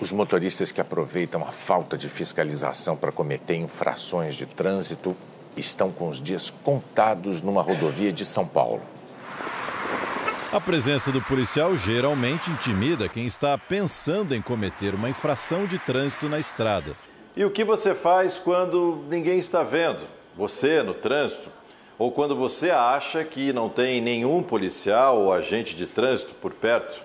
Os motoristas que aproveitam a falta de fiscalização para cometer infrações de trânsito estão com os dias contados numa rodovia de São Paulo. A presença do policial geralmente intimida quem está pensando em cometer uma infração de trânsito na estrada. E o que você faz quando ninguém está vendo? Você no trânsito? Ou quando você acha que não tem nenhum policial ou agente de trânsito por perto?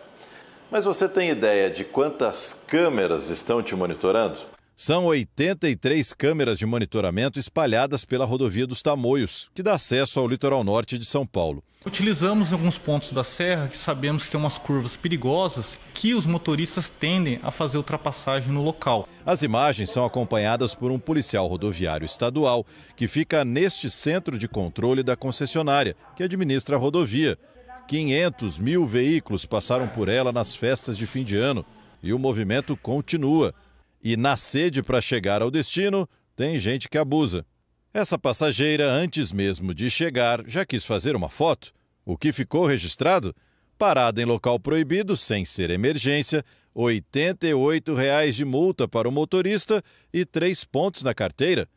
Mas você tem ideia de quantas câmeras estão te monitorando? São 83 câmeras de monitoramento espalhadas pela rodovia dos Tamoios, que dá acesso ao litoral norte de São Paulo. Utilizamos alguns pontos da serra que sabemos que tem umas curvas perigosas que os motoristas tendem a fazer ultrapassagem no local. As imagens são acompanhadas por um policial rodoviário estadual que fica neste centro de controle da concessionária que administra a rodovia 500 mil veículos passaram por ela nas festas de fim de ano e o movimento continua. E na sede para chegar ao destino, tem gente que abusa. Essa passageira, antes mesmo de chegar, já quis fazer uma foto. O que ficou registrado? Parada em local proibido, sem ser emergência, R$ 88,00 de multa para o motorista e três pontos na carteira.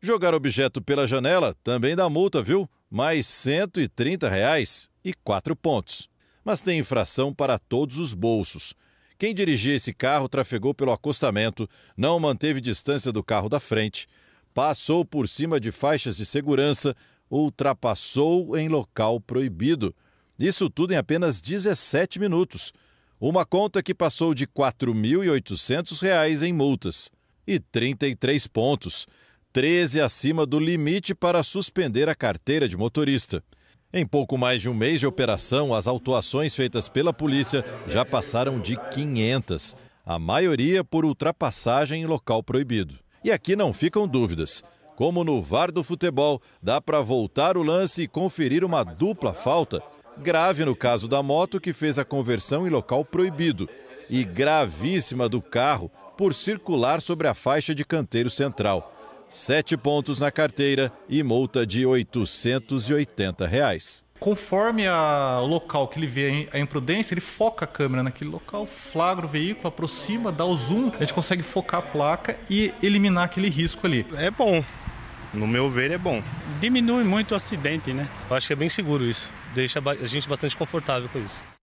Jogar objeto pela janela também dá multa, viu? mais R$ 130 reais e quatro pontos. Mas tem infração para todos os bolsos. Quem dirigia esse carro trafegou pelo acostamento, não manteve distância do carro da frente, passou por cima de faixas de segurança, ultrapassou em local proibido. Isso tudo em apenas 17 minutos. Uma conta que passou de R$ 4.800 em multas e 33 pontos. 13 acima do limite para suspender a carteira de motorista. Em pouco mais de um mês de operação, as autuações feitas pela polícia já passaram de 500, a maioria por ultrapassagem em local proibido. E aqui não ficam dúvidas. Como no VAR do futebol, dá para voltar o lance e conferir uma dupla falta, grave no caso da moto que fez a conversão em local proibido, e gravíssima do carro por circular sobre a faixa de canteiro central sete pontos na carteira e multa de R$ 880. Reais. Conforme o local que ele vê a imprudência, ele foca a câmera naquele local, flagra o veículo, aproxima, dá o zoom, a gente consegue focar a placa e eliminar aquele risco ali. É bom, no meu ver é bom. Diminui muito o acidente, né? Eu acho que é bem seguro isso, deixa a gente bastante confortável com isso.